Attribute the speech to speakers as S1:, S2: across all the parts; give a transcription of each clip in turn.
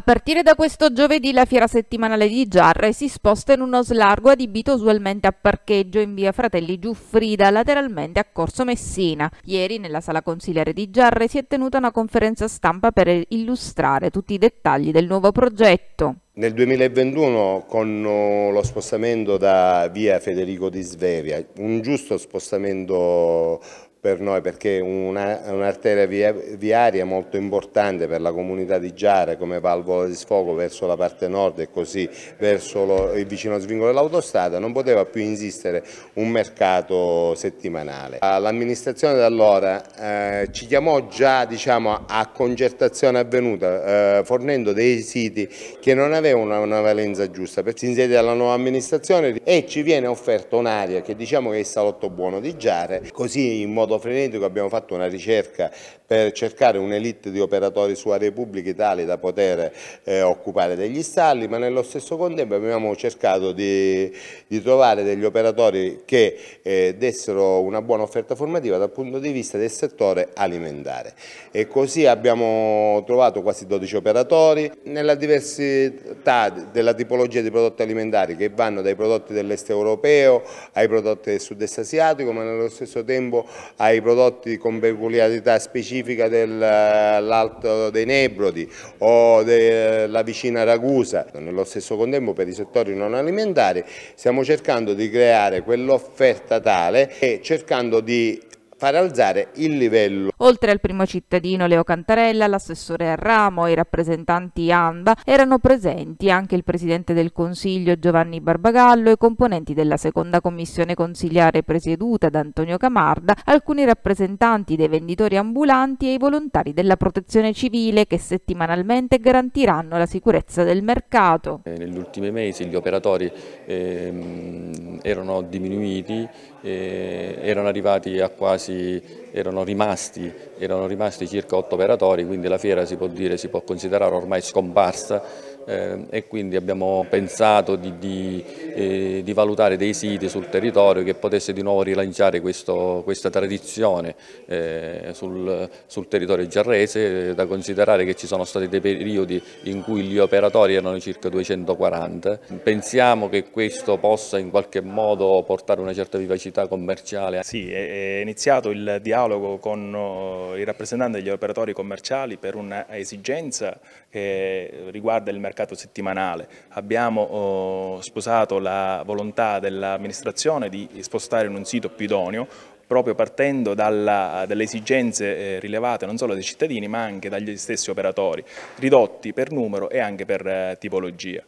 S1: A partire da questo giovedì la fiera settimanale di Giarre si sposta in uno slargo adibito usualmente a parcheggio in via Fratelli Giuffrida, lateralmente a Corso Messina. Ieri nella sala consigliere di Giarre si è tenuta una conferenza stampa per illustrare tutti i dettagli del nuovo progetto.
S2: Nel 2021 con uh, lo spostamento da via Federico di Svevia, un giusto spostamento per noi perché è un'arteria via, viaria molto importante per la comunità di Giara come valvola di sfogo verso la parte nord e così verso lo, il vicino svincolo dell'autostrada non poteva più insistere un mercato settimanale. L'amministrazione da allora eh, ci chiamò già diciamo, a concertazione avvenuta eh, fornendo dei siti che non avevano una, una valenza giusta per si insiede alla nuova amministrazione e ci viene offerta un'area che diciamo che è il salotto buono di Giare così in modo modo frenetico abbiamo fatto una ricerca per cercare un'elite di operatori su aree pubbliche tali da poter eh, occupare degli stalli, ma nello stesso contempo abbiamo cercato di, di trovare degli operatori che eh, dessero una buona offerta formativa dal punto di vista del settore alimentare. E così abbiamo trovato quasi 12 operatori nella diversità della tipologia di prodotti alimentari che vanno dai prodotti dell'est europeo ai prodotti del sud-est asiatico, ma nello stesso tempo ai prodotti con peculiarità specifica dell'Alto dei Nebrodi o della vicina Ragusa. Nello stesso contempo per i settori non alimentari stiamo cercando di creare quell'offerta tale e cercando di far alzare il livello.
S1: Oltre al primo cittadino Leo Cantarella, l'assessore Arramo e i rappresentanti ANDA erano presenti anche il presidente del Consiglio Giovanni Barbagallo e componenti della seconda commissione consigliare presieduta da Antonio Camarda, alcuni rappresentanti dei venditori ambulanti e i volontari della protezione civile che settimanalmente garantiranno la sicurezza del mercato.
S3: Eh, negli ultimi mesi gli operatori ehm, erano diminuiti, eh, erano arrivati a quasi quasi, erano, rimasti, erano rimasti circa otto operatori, quindi la fiera si può dire, si può considerare ormai scomparsa eh, e quindi abbiamo pensato di, di, eh, di, valutare dei siti sul territorio che potesse di nuovo rilanciare questo, questa tradizione eh, sul, sul, territorio giarrese, eh, da considerare che ci sono stati dei periodi in cui gli operatori erano circa 240. Pensiamo che questo
S4: possa in qualche modo portare una certa vivacità commerciale. Sì, è iniziato il dialogo con oh, i rappresentanti degli operatori commerciali per un'esigenza che riguarda il mercato mercato settimanale, abbiamo oh, sposato la volontà dell'amministrazione di spostare in un sito più idoneo proprio partendo dalla, dalle esigenze eh, rilevate non solo dai cittadini ma anche dagli stessi operatori, ridotti per numero e anche per eh, tipologia.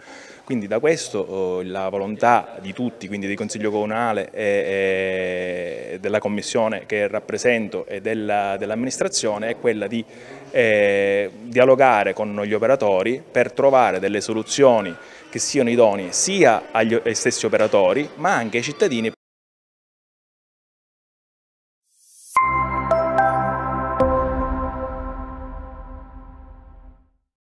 S4: Quindi da questo eh, la volontà di tutti, quindi del Consiglio Comunale e, e della Commissione che rappresento e dell'amministrazione dell è quella di eh, dialogare con gli operatori per trovare delle soluzioni che siano idonee sia agli stessi operatori ma anche ai cittadini.